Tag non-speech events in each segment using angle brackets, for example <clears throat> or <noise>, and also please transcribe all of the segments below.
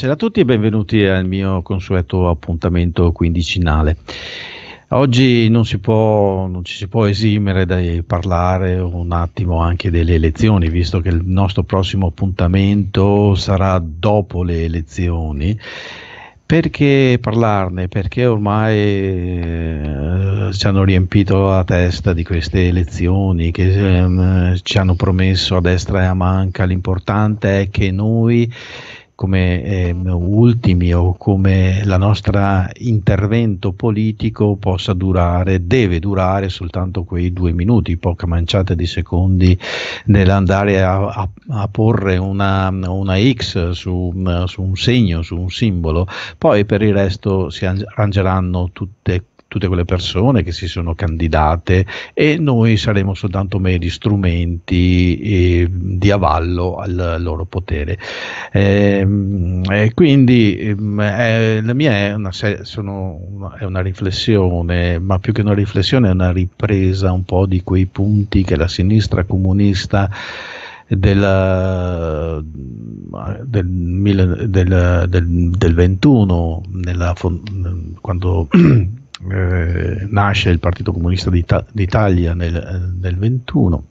Buonasera a tutti e benvenuti al mio consueto appuntamento quindicinale. Oggi non, può, non, ci si può esimere da parlare un attimo anche delle elezioni, visto che il nostro prossimo appuntamento sarà dopo le elezioni. Perché parlarne? Perché ormai eh, ci hanno riempito la testa di queste elezioni che eh, ci hanno promesso a destra e a manca. L'importante è che noi come eh, ultimi o come la nostra intervento politico possa durare, deve durare soltanto quei due minuti, poca manciata di secondi nell'andare a, a, a porre una, una X su, su, un segno, su un simbolo, poi per il resto si arrangeranno tutte tutte quelle persone che si sono candidate e noi saremo soltanto meri strumenti eh, di avallo al loro potere. Ehm, e, eh, quindi ehm, la mia è una, sono, è una, riflessione, ma più che una riflessione è una ripresa un po' di quei punti che la sinistra comunista della, del, del, del, del 21, nella, quando eh, nasce il Partito Comunista d'Ita- d'Italia nel, eh, nel 21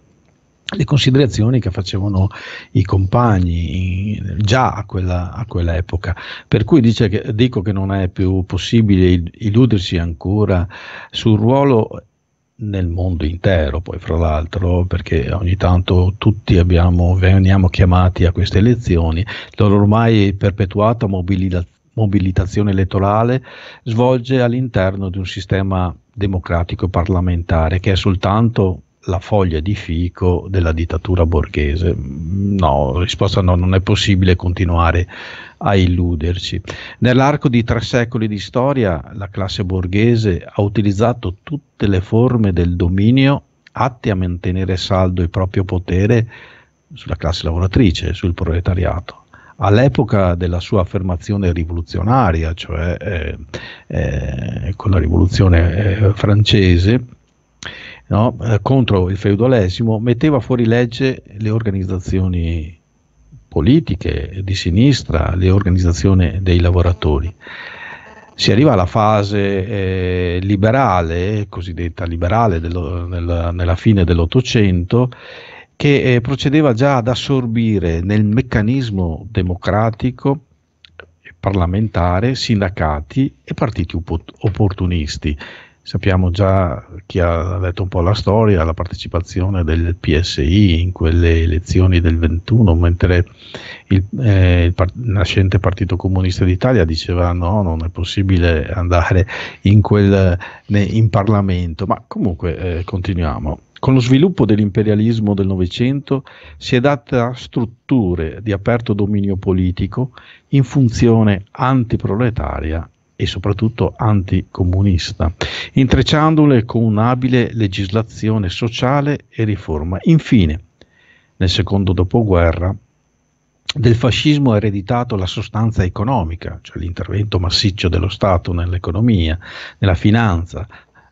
le considerazioni che facevano i compagni in, già a, quella, a, quell'epoca. Per cui che, dico che non è più possibile illudersi ancora sul ruolo nel mondo intero, poi fra l'altro, perché ogni tanto tutti abbiamo, veniamo chiamati a queste elezioni, loro ormai perpetuata mobilitazione mobilitazione elettorale svolge all'interno di un sistema democratico parlamentare che è soltanto la foglia di fico della dittatura borghese. No, risposta no, non è possibile continuare a illuderci. Nell'arco di tre secoli di storia la classe borghese ha utilizzato tutte le forme del dominio atte a mantenere saldo il proprio potere sulla classe lavoratrice, sul proletariato all'epoca della sua affermazione rivoluzionaria, cioè eh, eh, con la rivoluzione eh, francese, no, eh, contro il feudalesimo, metteva fuori legge le organizzazioni politiche di sinistra, le organizzazioni dei lavoratori si arriva alla fase eh, liberale, cosiddetta liberale dello, nella, nella, fine dell'Ottocento, che eh, procedeva già ad assorbire nel meccanismo democratico parlamentare sindacati e partiti opportunisti sappiamo già chi ha letto un po' la storia, la partecipazione del PSI in quelle elezioni del 21, mentre il, eh, il part- nascente Partito Comunista d'Italia diceva no, non è possibile andare in, quel, in Parlamento, ma comunque eh, continuiamo. Con lo sviluppo dell'imperialismo del Novecento si è data strutture di aperto dominio politico in funzione antiproletaria e soprattutto anticomunista, intrecciandole con un'abile legislazione sociale e riforma. Infine, nel secondo dopoguerra, del fascismo ha ereditato la sostanza economica, cioè l'intervento massiccio dello Stato nell'economia, nella finanza,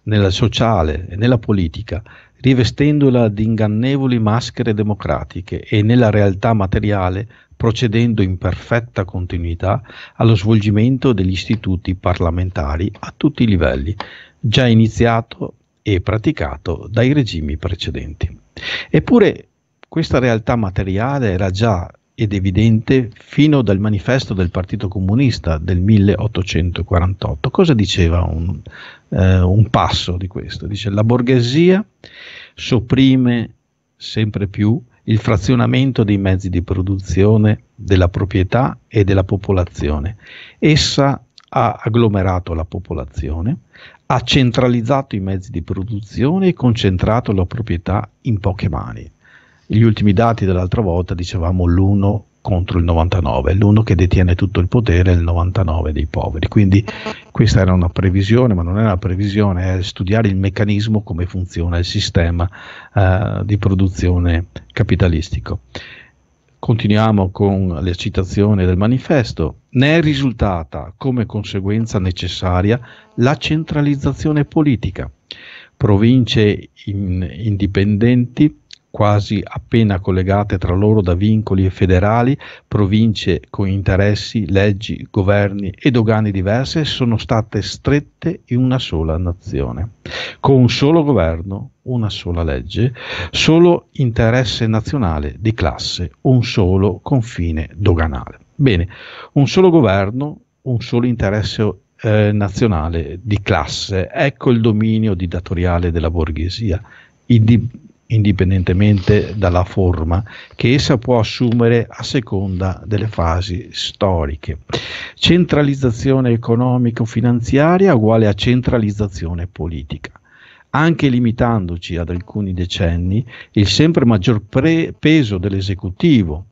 nella sociale e nella politica, rivestendola di ingannevoli maschere democratiche e nella realtà materiale procedendo in perfetta continuità allo svolgimento degli istituti parlamentari a tutti i livelli, già iniziato e praticato dai regimi precedenti. Eppure questa realtà materiale era già ed evidente fino dal manifesto del Partito Comunista del 1848. Cosa diceva un, eh, un passo di questo? Dice la borghesia sopprime sempre più il frazionamento dei mezzi di produzione, della proprietà e della popolazione. Essa ha agglomerato la popolazione, ha centralizzato i mezzi di produzione e concentrato la proprietà in poche mani. Gli ultimi dati dell'altra volta dicevamo l'1 contro il 99, l'uno che detiene tutto il potere è il 99 dei poveri. Quindi questa era una previsione, ma non è una previsione, è studiare il meccanismo, come funziona il sistema eh, di produzione capitalistico. Continuiamo con le citazioni del manifesto. Ne è risultata come conseguenza necessaria la centralizzazione politica. Province in, indipendenti quasi appena collegate tra loro da vincoli federali, province con interessi, leggi, governi e dogane diverse, sono state strette in una sola nazione, con un solo governo, una sola legge, solo interesse nazionale di classe, un solo confine doganale. Bene, un solo governo, un solo interesse eh, nazionale di classe, ecco il dominio dittatoriale della borghesia indipendentemente dalla forma che essa può assumere a seconda delle fasi storiche. Centralizzazione economico-finanziaria uguale a centralizzazione politica. Anche limitandoci ad alcuni decenni, il sempre maggior pre- peso dell'esecutivo,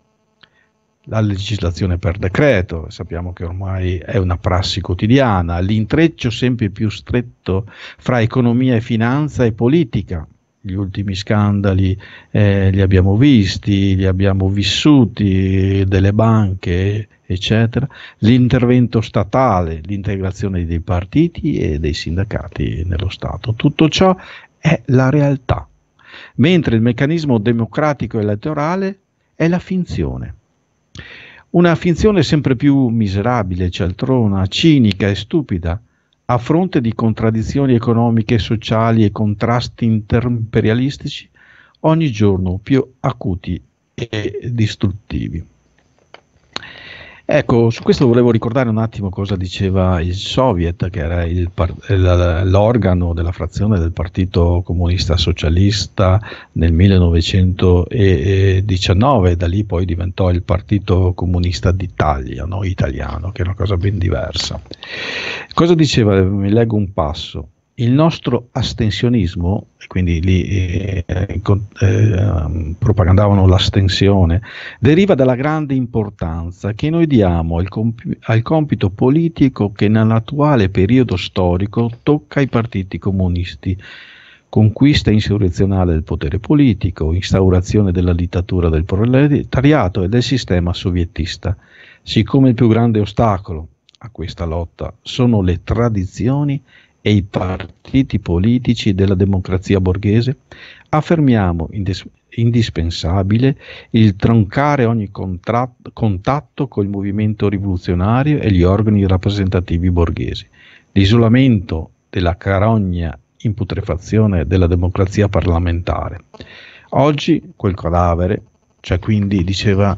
la legislazione per decreto, sappiamo che ormai è una prassi quotidiana, l'intreccio sempre più stretto fra economia e finanza e politica, gli ultimi scandali eh, li abbiamo visti, li abbiamo vissuti, delle banche, eccetera, l'intervento statale, l'integrazione dei partiti e dei sindacati nello Stato. Tutto ciò è la realtà, mentre il meccanismo democratico elettorale è la finzione. Una finzione sempre più miserabile, cialtrona, cinica e stupida, a fronte di contraddizioni economiche, sociali e contrasti interimperialistici ogni giorno più acuti e distruttivi. Ecco, su questo volevo ricordare un attimo cosa diceva il Soviet, che era par- l'organo della frazione del Partito Comunista Socialista nel 1919, da lì poi diventò il Partito Comunista d'Italia, no? italiano, che è una cosa ben diversa. Cosa diceva? Mi leggo un passo il nostro astensionismo, quindi lì eh, eh, propagandavano l'astensione, deriva dalla grande importanza che noi diamo al, compi- al, compito politico che nell'attuale periodo storico tocca ai partiti comunisti. Conquista insurrezionale del potere politico, instaurazione della dittatura del proletariato e del sistema sovietista. Siccome il più grande ostacolo a questa lotta sono le tradizioni, e i partiti politici della democrazia borghese, affermiamo indes- indispensabile il troncare ogni contra- contatto col movimento rivoluzionario e gli organi rappresentativi borghesi. L'isolamento della carogna in putrefazione della democrazia parlamentare. Oggi quel cadavere, cioè quindi diceva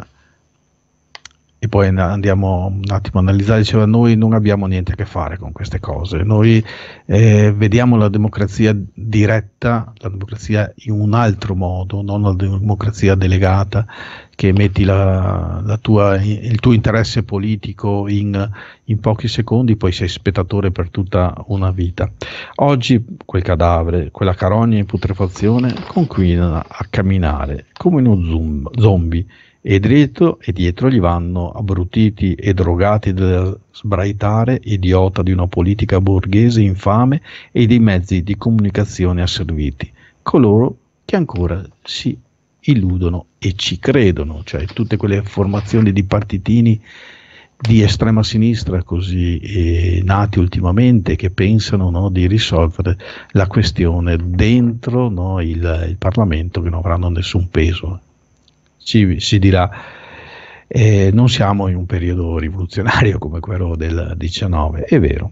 e poi andiamo un attimo a analizzare, diceva noi non abbiamo niente a che fare con queste cose, noi eh, vediamo la democrazia diretta, la democrazia in un altro modo, non la democrazia delegata che metti la, la tua, il tuo interesse politico in, in, pochi secondi, poi sei spettatore per tutta una vita. Oggi quel cadavere, quella carogna in putrefazione, continua a camminare come uno zombie e dietro, e dietro gli vanno abbrutiti e drogati da sbraitare, idiota di una politica borghese infame e dei mezzi di comunicazione asserviti, coloro che ancora si illudono e ci credono, cioè tutte quelle formazioni di partitini di estrema sinistra così eh, nati ultimamente che pensano no, di risolvere la questione dentro no, il, il, Parlamento che non avranno nessun peso ci si dirà eh, non siamo in un periodo rivoluzionario come quello del 19, è vero,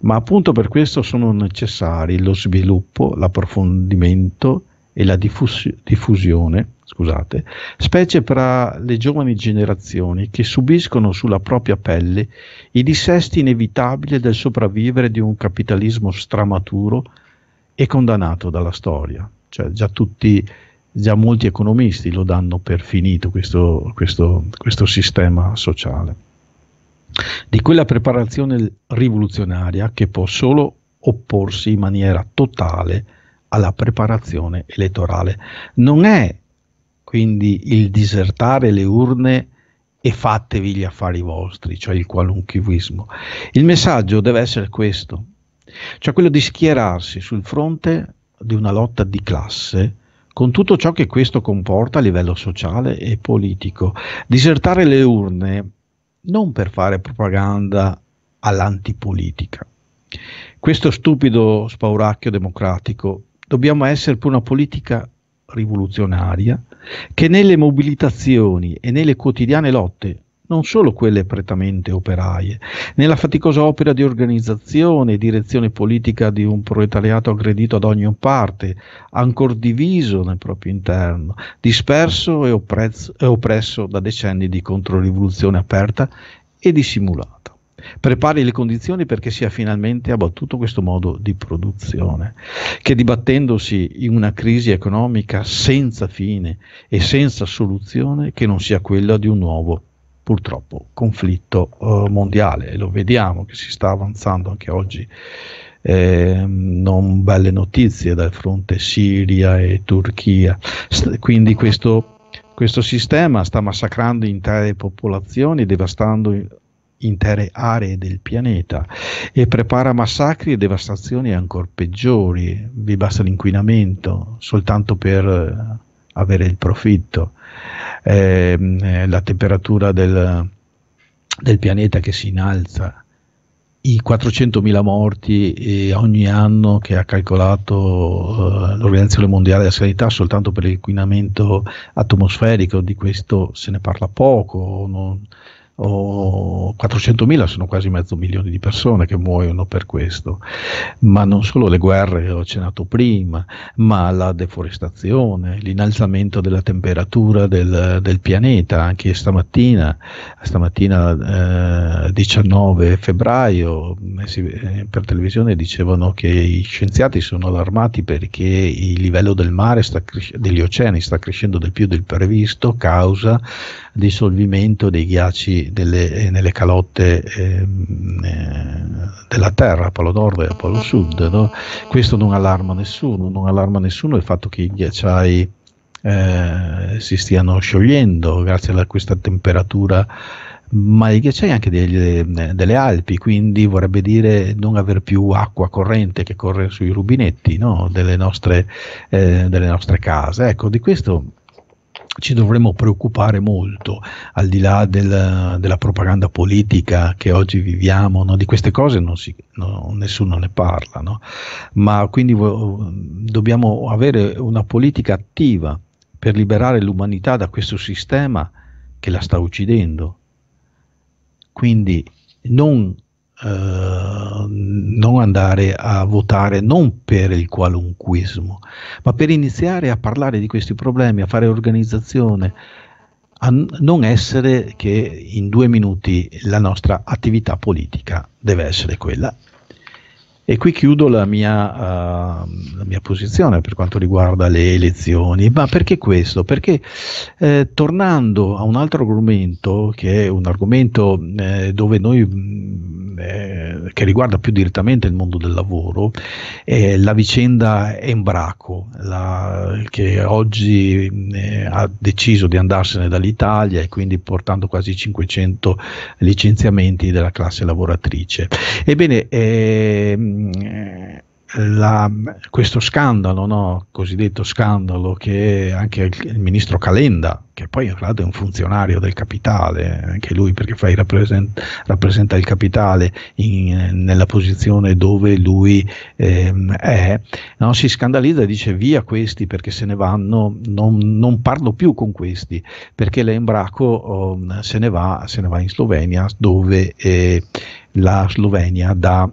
ma appunto per questo sono necessari lo sviluppo, l'approfondimento e la diffus- diffusione, scusate, specie tra le giovani generazioni che subiscono sulla propria pelle i dissesti inevitabili del sopravvivere di un capitalismo stramaturo e condannato dalla storia. Cioè già tutti già molti economisti lo danno per finito questo, questo, questo sistema sociale, di quella preparazione rivoluzionaria che può solo opporsi in maniera totale alla preparazione elettorale. Non è quindi il disertare le urne e fatevi gli affari vostri, cioè il qualunquivismo. Il messaggio deve essere questo, cioè quello di schierarsi sul fronte di una lotta di classe con tutto ciò che questo comporta a livello sociale e politico. Disertare le urne non per fare propaganda all'antipolitica. Questo stupido spauracchio democratico dobbiamo essere per una politica rivoluzionaria che nelle mobilitazioni e nelle quotidiane lotte non solo quelle prettamente operaie. Nella faticosa opera di organizzazione e direzione politica di un proletariato aggredito ad ogni parte, ancor diviso nel proprio interno, disperso e, opprezzo, e oppresso da decenni di controrivoluzione aperta e dissimulata. Prepari le condizioni perché sia finalmente abbattuto questo modo di produzione, che dibattendosi in una crisi economica senza fine e senza soluzione che non sia quella di un nuovo purtroppo conflitto eh, mondiale. Lo vediamo che si sta avanzando anche oggi. Eh, non belle notizie dal fronte Siria e Turchia. quindi questo, questo sistema sta massacrando intere popolazioni, devastando intere aree del pianeta e prepara massacri e devastazioni ancora peggiori. Vi basta l'inquinamento soltanto per eh, avere il profitto. Ehm, eh, la temperatura del, del, pianeta che si innalza, i 400.000 morti ogni anno che ha calcolato eh, l'Organizzazione Mondiale della Sanità soltanto per l'inquinamento atmosferico, di questo se ne parla poco. Non, o 400.000 sono quasi mezzo milione di persone che muoiono per questo, ma non solo le guerre, ho accennato prima, ma la deforestazione, l'innalzamento della temperatura del, del pianeta, anche stamattina, stamattina eh, 19 febbraio eh, eh, per televisione dicevano che i scienziati sono allarmati perché il livello del mare, sta, degli oceani sta crescendo del più del previsto, causa dissolvimento dei ghiacci nelle, eh, nelle calotte ehm, eh, della Terra, a Polo Nord e a Polo mm-hmm. Sud. No? Questo non allarma nessuno, non allarma nessuno il fatto che i ghiacciai eh, si stiano sciogliendo grazie a questa temperatura ma i ghiacciai anche delle, eh, delle, Alpi, quindi vorrebbe dire non aver più acqua corrente che corre sui rubinetti no? delle, nostre, eh, delle, nostre, case. Ecco, di questo ci dovremmo preoccupare molto, al di là del, della propaganda politica che oggi viviamo, no? di queste cose non si, no, nessuno ne parla, no? ma quindi vo- dobbiamo avere una politica attiva per liberare l'umanità da questo sistema che la sta uccidendo. Quindi non eh, non andare a votare non per il qualunquismo, ma per iniziare a parlare di questi problemi, a fare organizzazione, a non essere che in due minuti la nostra attività politica deve essere quella e qui chiudo la mia, uh, la mia posizione per quanto riguarda le elezioni. Ma perché questo? Perché eh, tornando a un altro argomento, che è un argomento eh, dove noi... Mh, mm, eh, che riguarda più direttamente il mondo del lavoro, è eh, la vicenda Embraco, la, che oggi eh, ha deciso di andarsene dall'Italia e quindi portando quasi 500 licenziamenti della classe lavoratrice. Ebbene, eh, Ehm, eh, la, questo scandalo, no? cosiddetto scandalo, che anche il, il, ministro Calenda, che poi in realtà è un funzionario del capitale, anche lui perché fai, rappresenta, rappresenta il capitale in, nella posizione dove lui ehm, è, no? si scandalizza e dice via questi perché se ne vanno, non, non parlo più con questi, perché l'Embraco oh, ehm, se, ne va, se, ne va, in Slovenia dove... Eh, la Slovenia da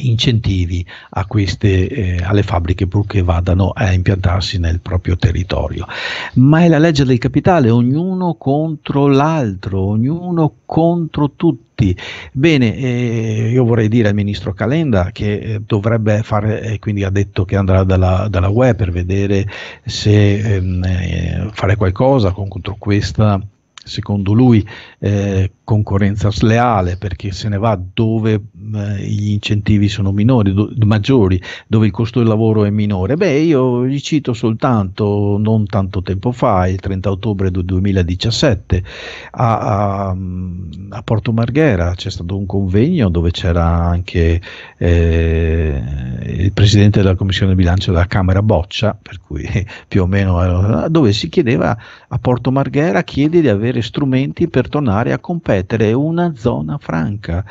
incentivi queste, eh, alle fabbriche purché vadano a impiantarsi nel proprio territorio. Ma è la legge del capitale, ognuno contro l'altro, ognuno contro tutti. Bene, eh, io vorrei dire al ministro Calenda che eh, dovrebbe fare, eh, quindi ha detto che andrà dalla, dalla UE per vedere se ehm, eh, fare qualcosa contro questa secondo lui eh, concorrenza sleale perché se ne va dove eh, gli incentivi sono minori, do, maggiori, dove il costo del lavoro è minore? Beh, io li cito soltanto non tanto tempo fa, il 30 ottobre 2017, a, a, mm, a Porto Marghera c'è stato un convegno dove c'era anche eh, il presidente della commissione bilancio della Camera Boccia, per cui <laughs> più o meno dove si chiedeva a Porto Marghera chiede di avere strumenti per tornare a competere una zona franca.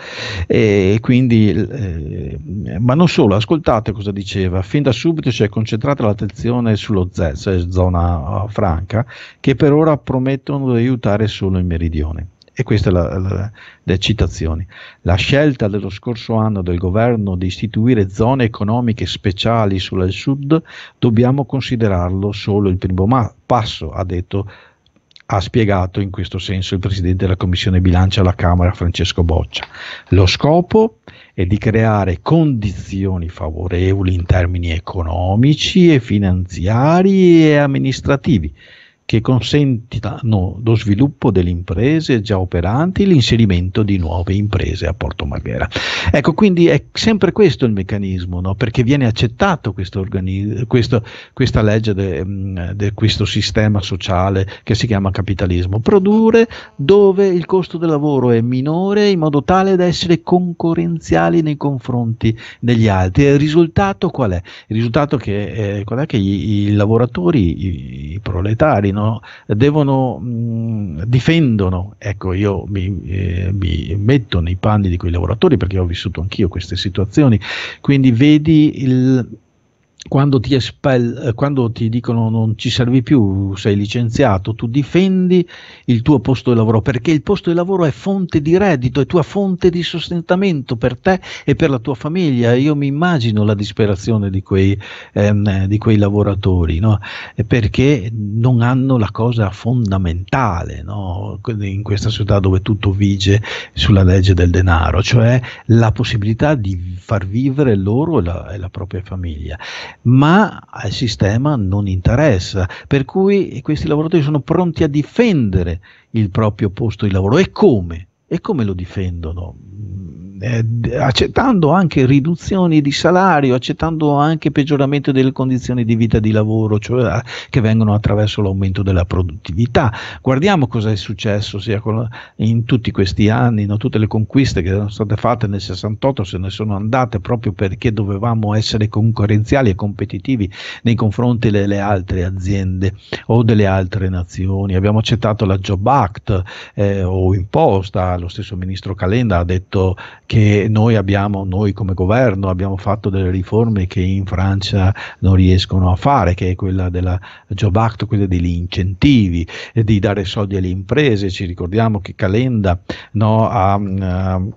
E quindi, eh, ma non solo, ascoltate cosa diceva, fin da subito si è concentrata l'attenzione sullo ZES, cioè zona eh, franca, che per ora promettono di aiutare solo il meridione e queste la, la, le citazioni. La scelta dello scorso anno del governo di istituire zone economiche speciali sul sud dobbiamo considerarlo solo il primo ma- passo, ha detto ha spiegato in questo senso il Presidente della Commissione Bilancio alla Camera Francesco Boccia. Lo scopo è di creare condizioni favorevoli in termini economici e finanziari e amministrativi che consentano lo sviluppo delle imprese già operanti l'inserimento di nuove imprese a Porto Marghera. Ecco, quindi è sempre questo il meccanismo, no? perché viene accettato questo organi- questo, questa legge di mm, questo sistema sociale che si chiama capitalismo. Produrre dove il costo del lavoro è minore in modo tale da essere concorrenziali nei confronti degli altri. E il risultato qual è? Il risultato che, eh, qual è che i, i lavoratori, i, i proletari, devono, devono mm, mh, difendono, ecco io mi, eh, mi, metto nei panni di quei lavoratori perché ho vissuto anch'io queste situazioni, quindi vedi il, quando ti, espel- eh, quando ti dicono non ci servi più, sei licenziato, tu difendi il tuo posto di lavoro perché il posto di lavoro è fonte di reddito, è tua fonte di sostentamento per te e per la tua famiglia. Io mi immagino la disperazione di quei, ehm, di quei lavoratori no? perché non hanno la cosa fondamentale no? in questa società dove tutto vige sulla legge del denaro, cioè la possibilità di far vivere loro e la, e la propria famiglia ma al sistema non interessa, per cui questi lavoratori sono pronti a difendere il proprio posto di lavoro e come? E come lo difendono? Mm, eh, accettando anche riduzioni di salario, accettando anche peggioramento delle condizioni di vita di lavoro, cioè eh, che vengono attraverso l'aumento della produttività. Guardiamo cosa è successo in tutti questi anni, no? tutte le conquiste che erano state fatte nel 68 se ne sono andate proprio perché dovevamo essere concorrenziali e competitivi nei confronti delle altre aziende o delle altre nazioni. Abbiamo accettato la Job Act eh, o imposta, lo stesso ministro Calenda ha detto che noi abbiamo, noi come governo abbiamo fatto delle riforme che in Francia non riescono a fare, che è quella della Job Act, quella degli incentivi, di dare soldi alle imprese, ci ricordiamo che Calenda no, ha... Uh,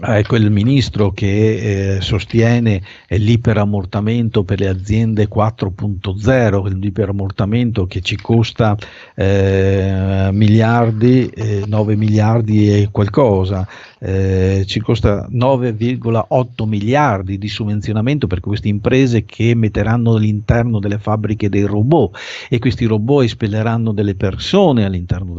Ah, è quel ministro che eh, sostiene l'iperammortamento per le aziende 4.0, l'iperammortamento che ci costa eh, miliardi, eh, 9 miliardi e qualcosa, eh, ci costa 9,8 miliardi di sovvenzionamento per queste imprese che metteranno all'interno delle fabbriche dei robot e questi robot espelleranno delle persone all'interno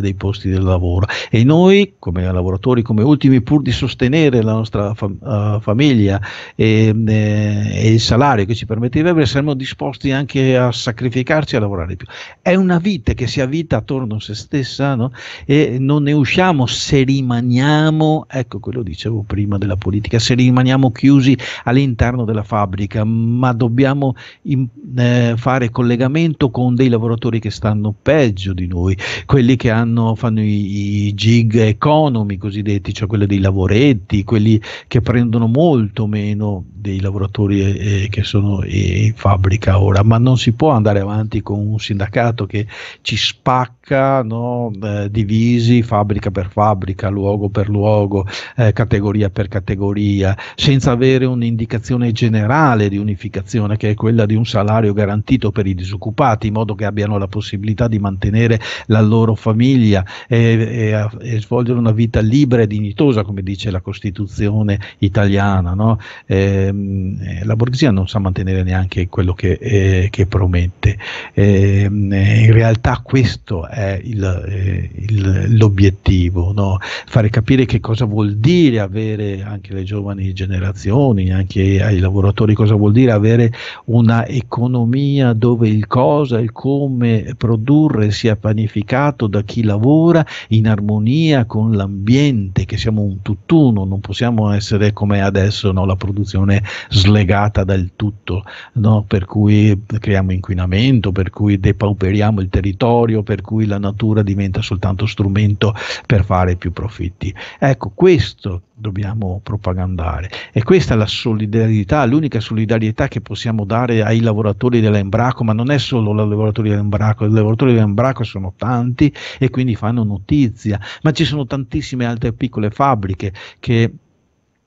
dei posti del lavoro e noi come lavoratori, come ultimi pur di sostenere la nostra fam- uh, famiglia e, eh, e, il salario che ci permette di vivere, saremmo disposti anche a sacrificarci a lavorare di più. È una vita che si avvita attorno a se stessa no? e non ne usciamo se rimaniamo, ecco quello dicevo prima della politica, se rimaniamo chiusi all'interno della fabbrica, ma dobbiamo in, eh, fare collegamento con dei lavoratori che stanno peggio di noi, quelli che hanno, fanno i, i gig economy cosiddetti, cioè quelli dei lavoratori lavoretti, quelli che prendono molto meno dei lavoratori eh, eh che sono in fabbrica ora, ma non si può andare avanti con un sindacato che ci spacca no, eh, divisi fabbrica per fabbrica, luogo per luogo, eh, categoria per categoria, senza avere un'indicazione generale di unificazione che è quella di un salario garantito per i disoccupati, in modo che abbiano la possibilità di mantenere la loro famiglia eh, e, e, eh, e svolgere una vita libera e dignitosa, come dice la Costituzione italiana, no? Ehm, eh, la borghesia non sa mantenere neanche quello che, eh, che promette. Ehm, eh, in realtà questo è il, eh, il, l'obiettivo, no? fare capire che cosa vuol dire avere anche le giovani generazioni, anche ai lavoratori cosa vuol dire avere una economia dove il cosa, il come produrre sia panificato da chi lavora in armonia con l'ambiente, che siamo un tutti tutt'uno, non possiamo essere come adesso no? la produzione slegata dal tutto, no? per cui creiamo inquinamento, per cui depauperiamo il territorio, per cui la natura diventa soltanto strumento per fare più profitti. Ecco, questo dobbiamo propagandare. E questa è la solidarietà, l'unica solidarietà che possiamo dare ai lavoratori dell'Embraco, ma non è solo ai lavoratori dell'Embraco, i lavoratori dell'Embraco sono tanti e quindi fanno notizia, ma ci sono tantissime altre piccole fabbriche che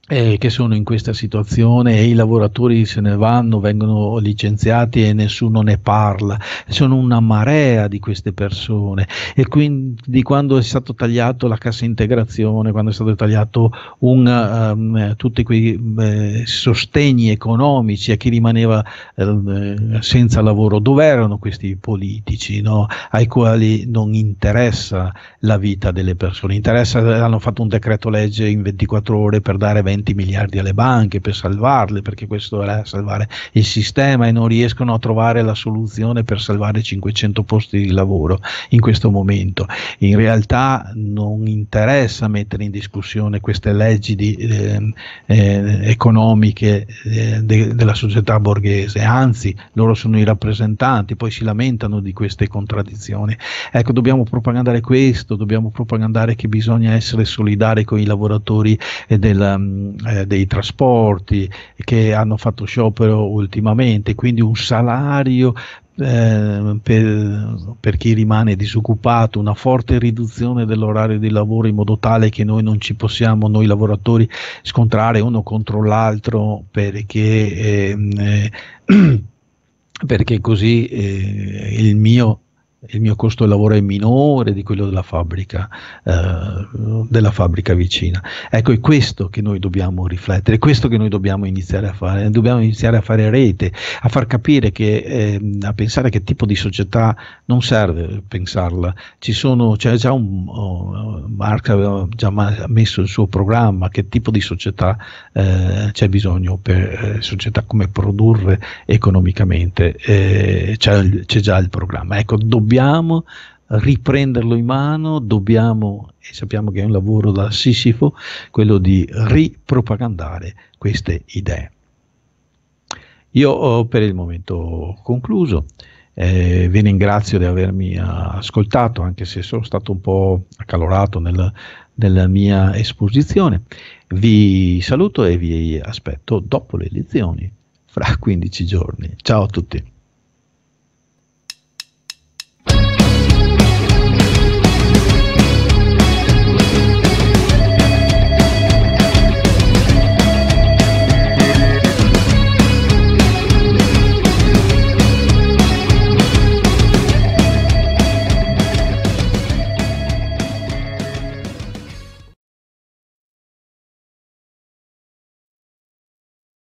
eh, che sono in questa situazione e i lavoratori se ne vanno, vengono licenziati e nessuno ne parla. Sono una marea di queste persone e quindi quando è stato tagliato la cassa integrazione, quando è stato tagliato un, um, tutti quei eh, sostegni economici a chi rimaneva eh, senza lavoro, dove erano questi politici no? ai quali non interessa la vita delle persone? Interessa, hanno fatto un decreto legge in 24 ore per dare 20 20 miliardi alle banche per salvarle, perché questo era salvare il sistema e non riescono a trovare la soluzione per salvare 500 posti di lavoro in questo momento. In realtà non interessa mettere in discussione queste leggi di, eh, eh, economiche eh, de, della società borghese, anzi loro sono i rappresentanti, poi si lamentano di queste contraddizioni. Ecco, dobbiamo propagandare questo, dobbiamo propagandare che bisogna essere solidari con i lavoratori eh, del, mm, eh, dei trasporti che hanno fatto sciopero ultimamente, quindi un salario eh, per, per, chi rimane disoccupato, una forte riduzione dell'orario di lavoro in modo tale che noi non ci possiamo, noi lavoratori, scontrare uno contro l'altro perché... Ehm, eh, <clears throat> perché così eh, il mio il mio costo del lavoro è minore di quello della fabbrica, eh, della fabbrica vicina. Ecco, è questo che noi dobbiamo riflettere, è questo che noi dobbiamo iniziare a fare, dobbiamo iniziare a fare rete, a far capire che, eh, a pensare che tipo di società non serve pensarla. Ci sono, c'è già un, oh, Marx aveva già messo il suo programma, che tipo di società eh, c'è bisogno per eh, società come produrre economicamente, eh, c'è, c'è, già il programma. Ecco, dobbiamo dobbiamo riprenderlo in mano, dobbiamo, e sappiamo che è un lavoro da Sisifo, quello di ripropagandare queste idee. Io ho oh, per il momento concluso, eh, vi ringrazio di avermi ascoltato, anche se sono stato un po' accalorato nel, nella mia esposizione. Vi saluto e vi aspetto dopo le lezioni, fra 15 giorni. Ciao a tutti.